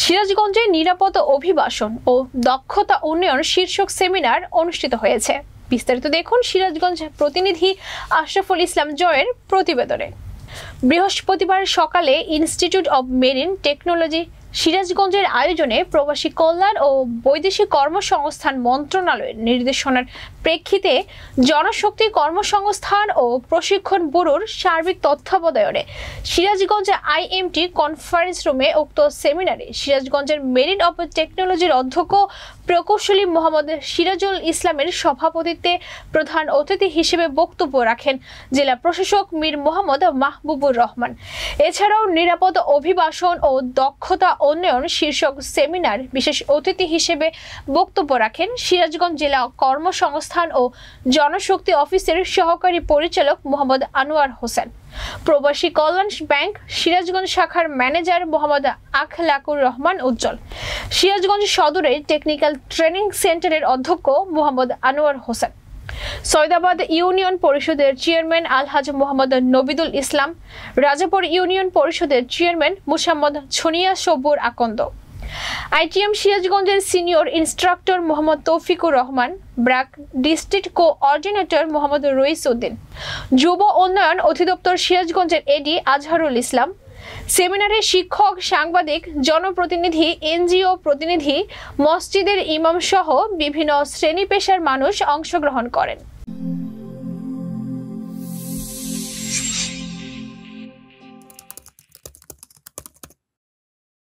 সিরাজগঞ্জে নিরাপদ অভিবাসন ও দক্ষতা উন্নয়ন শীর্ষক সেমিনার অনুষ্ঠিত হয়েছে বিস্তারিত দেখুন সিরাজগঞ্জ প্রতিনিধি আশরাফুল ইসলাম জয়ের প্রতিবেদনে বৃহস্পতিবার সকালে ইনস্টিটিউট অব মেরিন টেকনোলজি সিরাজগঞ্জের আয়োজনে প্রবাসী কল্যাণ ও বৈদেশিক কর্মসংস্থান মন্ত্রণালয়ের নির্দেশনার প্রেক্ষিতে জনশক্তি কর্মসংস্থান ও প্রশিক্ষণ ব্যুরোর সার্বিক তত্ত্বাবধায়নে সিরাজগঞ্জে আইএমটি কনফারেন্স রুমে উক্ত সেমিনারে সিরাজগঞ্জের মেরিন অফ টেকনোলজির অধ্যক্ষ প্রকৌশলী মোহাম্মদ সিরাজুল ইসলামের সভাপতিত্বে প্রধান অতিথি হিসেবে বক্তব্য রাখেন জেলা প্রশাসক মীর মোহাম্মদ মাহবুবুর রহমান এছাড়াও নিরাপদ অভিবাসন ও দক্ষতা উন্নয়ন শীর্ষক সেমিনার বিশেষ অতিথি হিসেবে বক্তব্য রাখেন সিরাজগঞ্জ জেলা কর্মসংস্থান ও জনশক্তি অফিসের সহকারী পরিচালক মোহাম্মদ আনোয়ার হোসেন প্রবাসী কল্যাণ ব্যাংক সিরাজগঞ্জ শাখার ম্যানেজার মোহাম্মদ আখলাকুর রহমান উজ্জ্বল সিরাজগঞ্জ সদরের টেকনিক্যাল ট্রেনিং সেন্টারের অধ্যক্ষ মোহাম্মদ আনোয়ার হোসেন সৈদাবাদ ইউনিয়ন পরিষদের চেয়ারম্যান আলহাজ মোহাম্মদ নবিদুল ইসলাম রাজাপুর ইউনিয়ন পরিষদের চেয়ারম্যান মুসাম্মদ ছনিয়া সবুর আকন্দ আইটিএম সিরাজগঞ্জের senior instructor Mohammad Taufiqur Rahman BRAC district coordinator Mohammad Rais Uddin যুব উন্নয়ন অধিদপ্তর সিরাজগঞ্জের এডি আজহারুল ইসলাম সেমিনারে শিক্ষক সাংবাদিক জনপ্রতিনিধি এনজিও প্রতিনিধি মসজিদের ইমাম সহ বিভিন্ন শ্রেণী পেশার মানুষ অংশগ্রহণ করেন